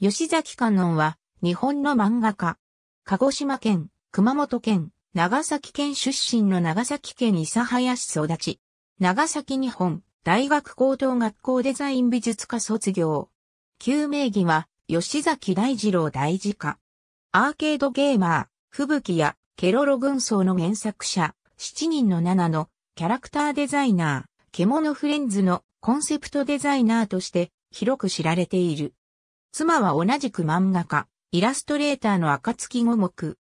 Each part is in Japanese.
吉崎観音は、日本の漫画家。鹿児島県、熊本県、長崎県出身の長崎県諫早市育ち。長崎日本、大学高等学校デザイン美術科卒業。旧名義は、吉崎大二郎大二科。アーケードゲーマー、吹雪や、ケロロ軍曹の原作者、七人の七の、キャラクターデザイナー、獣フレンズのコンセプトデザイナーとして、広く知られている。妻は同じく漫画家、イラストレーターの暁五目。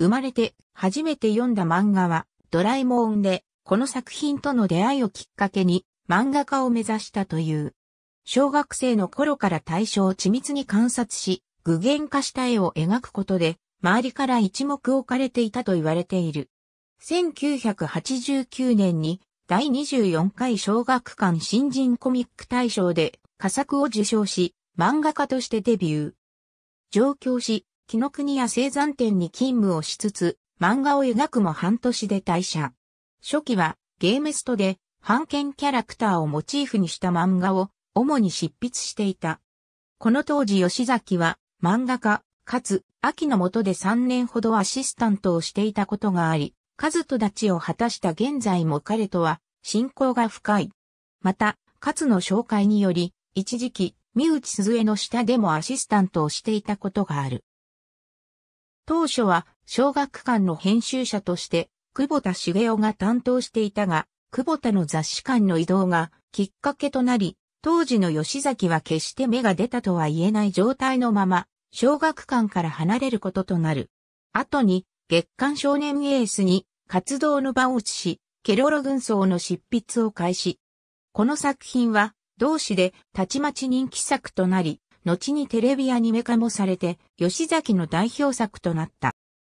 生まれて初めて読んだ漫画はドラえもんで、この作品との出会いをきっかけに漫画家を目指したという。小学生の頃から対象を緻密に観察し、具現化した絵を描くことで、周りから一目置かれていたと言われている。1989年に第24回小学館新人コミック大賞で佳作を受賞し、漫画家としてデビュー。上京し、木の国や生産店に勤務をしつつ、漫画を描くも半年で退社。初期はゲームストで、版権キャラクターをモチーフにした漫画を主に執筆していた。この当時吉崎は漫画家、かつ、秋の下で3年ほどアシスタントをしていたことがあり、数と立ちを果たした現在も彼とは、親交が深い。また、勝の紹介により、一時期、三内鈴江の下でもアシスタントをしていたことがある。当初は小学館の編集者として久保田茂雄が担当していたが、久保田の雑誌館の移動がきっかけとなり、当時の吉崎は決して芽が出たとは言えない状態のまま、小学館から離れることとなる。後に、月刊少年エースに活動の場を移し、ケロロ軍曹の執筆を開始。この作品は、同志でたちまち人気作となり、後にテレビアニメ化もされて、吉崎の代表作となった。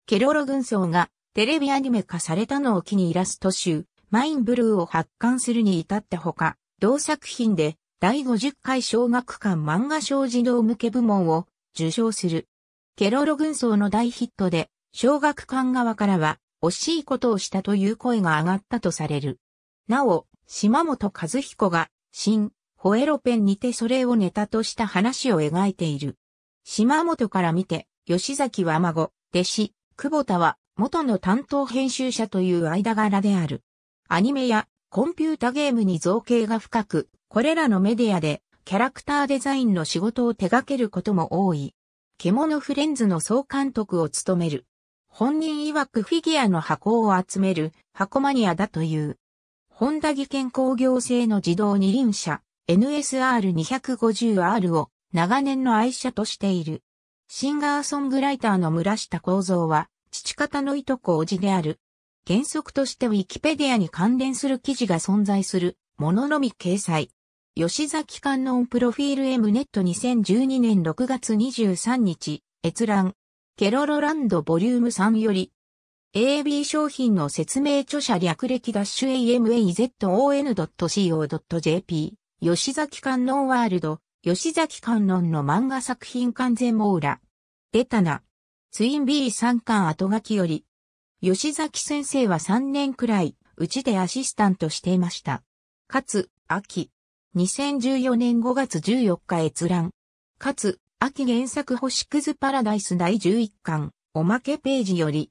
ケロロ軍曹がテレビアニメ化されたのを機にイラスト集、マインブルーを発刊するに至ったほか、同作品で第50回小学館漫画賞児童向け部門を受賞する。ケロロ軍曹の大ヒットで、小学館側からは惜しいことをしたという声が上がったとされる。なお、島本和彦が、新、ホエロペンにてそれをネタとした話を描いている。島本から見て、吉崎は孫、弟子、久保田は元の担当編集者という間柄である。アニメやコンピュータゲームに造形が深く、これらのメディアでキャラクターデザインの仕事を手掛けることも多い。獣フレンズの総監督を務める。本人曰くフィギュアの箱を集める箱マニアだという。本田技研工業製の自動二輪車、NSR250R を長年の愛車としている。シンガーソングライターの村下幸三は、父方のいとこおじである。原則としてウィキペディアに関連する記事が存在する、もののみ掲載。吉崎観音プロフィール M ネット2012年6月23日、閲覧。ケロロランドボリューム3より、AB 商品の説明著者略歴ダッシュ AMAZON.CO.JP 吉崎観音ワールド、吉崎観音の漫画作品完全網羅。エタナ。ツイン B3 巻後書きより。吉崎先生は3年くらい、うちでアシスタントしていました。かつ、秋。2014年5月14日閲覧。かつ、秋原作星屑パラダイス第11巻、おまけページより。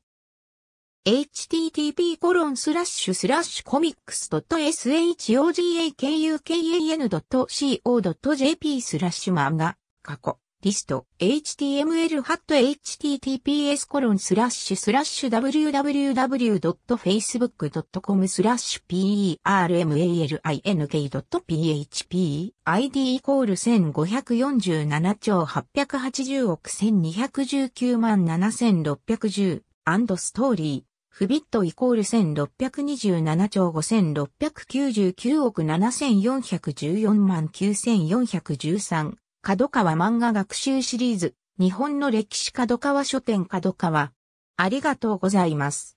http コロンスラッシュスラッシュコミックス .shogakukan.co.jp スラッシュ漫画過去リスト html ハット https コロンスラッシュスラッシュ www.facebook.com スラッシュ prmalink.php e id イコール1547兆880億1219万7610アンドストーリーフビットイコール1627兆5699億7414万9413角川漫画学習シリーズ日本の歴史角川書店角川ありがとうございます。